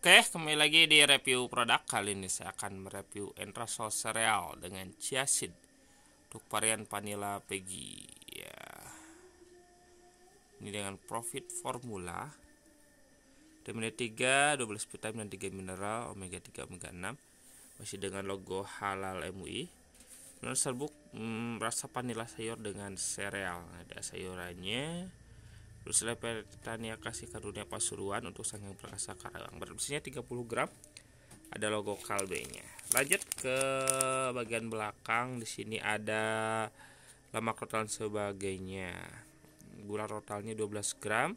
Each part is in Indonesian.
Oke, kembali lagi di review produk. Kali ini saya akan mereview Entrasol Cereal dengan chia seed untuk varian vanilla Peggy. Ya. Ini dengan Profit Formula. Vitamin 3 12 vitamin dan 3 mineral, omega 3, omega 6. Masih dengan logo halal MUI. Menurut serbuk hmm, rasa vanilla sayur dengan sereal. Ada sayurannya, Lucilia Petania Kasih Karunia Pasuruan untuk yang Perkasa Karawang. Berat besinya 30 gram. Ada logo Kalbe-nya. Lanjut ke bagian belakang. Di sini ada lemak rotan sebagainya. Gula rotalnya 12 gram.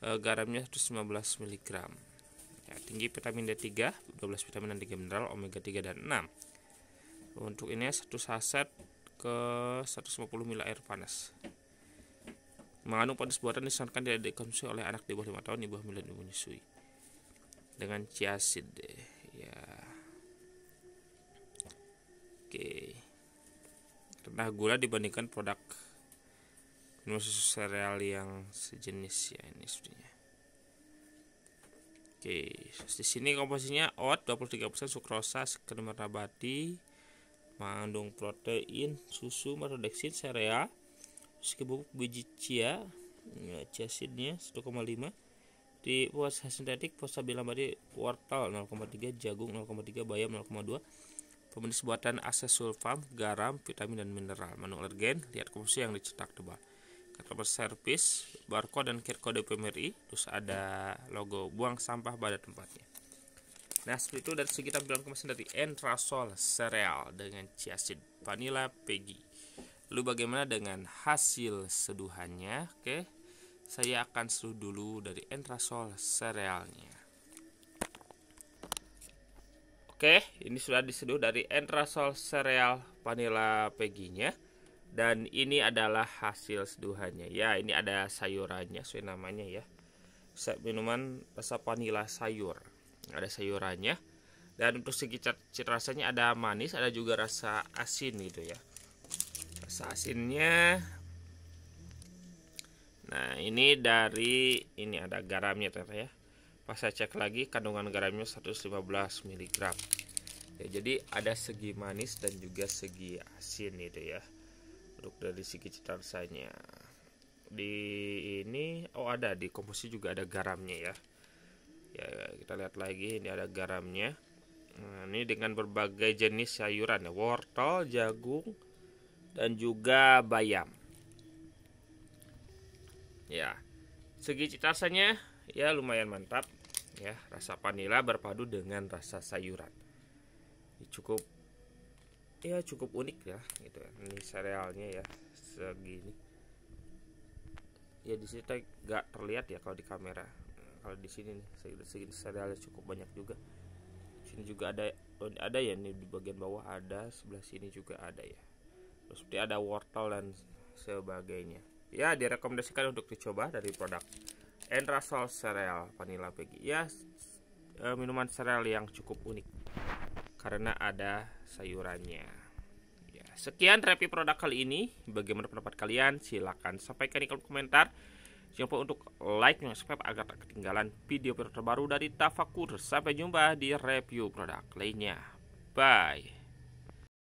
E, garamnya 115 mg. Ya, tinggi vitamin D3, 12 vitamin dan 3 mineral, omega 3 dan 6. Untuk ini satu saset ke 150 ml air panas. Mengandung pada sebuatan disarankan tidak dikonsumsi oleh anak di bawah lima tahun di bawah dan ibu menyusui. Dengan ciasid deh, ya. Oke. Rendah gula dibandingkan produk nusus sereal yang sejenis ya ini sebenarnya. Oke, di sini komposisinya oat 23% sukrosa, krim nabati, mengandung protein, susu, merodeksin sereal, sekebuk biji cia ya, chia seednya 1,5 di puasa sintetik bilang tadi wortel 0,3 jagung 0,3 bayam 0,2 pemanis buatan ases sulfam garam vitamin dan mineral menu alergen lihat komposisi yang dicetak tebal customer service barcode dan QR kode PMRI terus ada logo buang sampah pada tempatnya Nah, seperti itu dari segi tampilan kemasan dari Entrasol Cereal dengan chia seed vanilla Peggy. Lalu bagaimana dengan hasil seduhannya? Oke. Saya akan seduh dulu dari entrasol serealnya. Oke, ini sudah diseduh dari entrasol sereal vanilla peginya dan ini adalah hasil seduhannya. Ya, ini ada sayurannya, sesuai namanya ya. Minuman rasa vanila sayur. Ada sayurannya. Dan untuk segi cita rasanya ada manis, ada juga rasa asin gitu ya sasinnya nah ini dari ini ada garamnya ternyata ya pas saya cek lagi kandungan garamnya 115 mg ya jadi ada segi manis dan juga segi asin itu ya untuk dari segi cita rasanya di ini oh ada di komposisi juga ada garamnya ya ya kita lihat lagi ini ada garamnya nah, ini dengan berbagai jenis sayuran ya wortel jagung dan juga bayam. Ya. Segi citasannya ya lumayan mantap ya, rasa vanila berpadu dengan rasa sayuran. Cukup ya cukup unik ya gitu ya. Ini serealnya ya segini. Ya di sini nggak terlihat ya kalau di kamera. Kalau di sini nih segini serealnya cukup banyak juga. Di sini juga ada ada ya nih di bagian bawah ada, sebelah sini juga ada ya seperti ada wortel dan sebagainya ya direkomendasikan untuk dicoba dari produk Enrasol Cereal Vanilla Peggy ya e, minuman cereal yang cukup unik karena ada sayurannya ya, sekian review produk kali ini bagaimana pendapat kalian silahkan sampaikan di kolom komentar Jangan lupa untuk like dan subscribe agar tak ketinggalan video-video terbaru dari Tafakur. Sampai jumpa di review produk lainnya. Bye.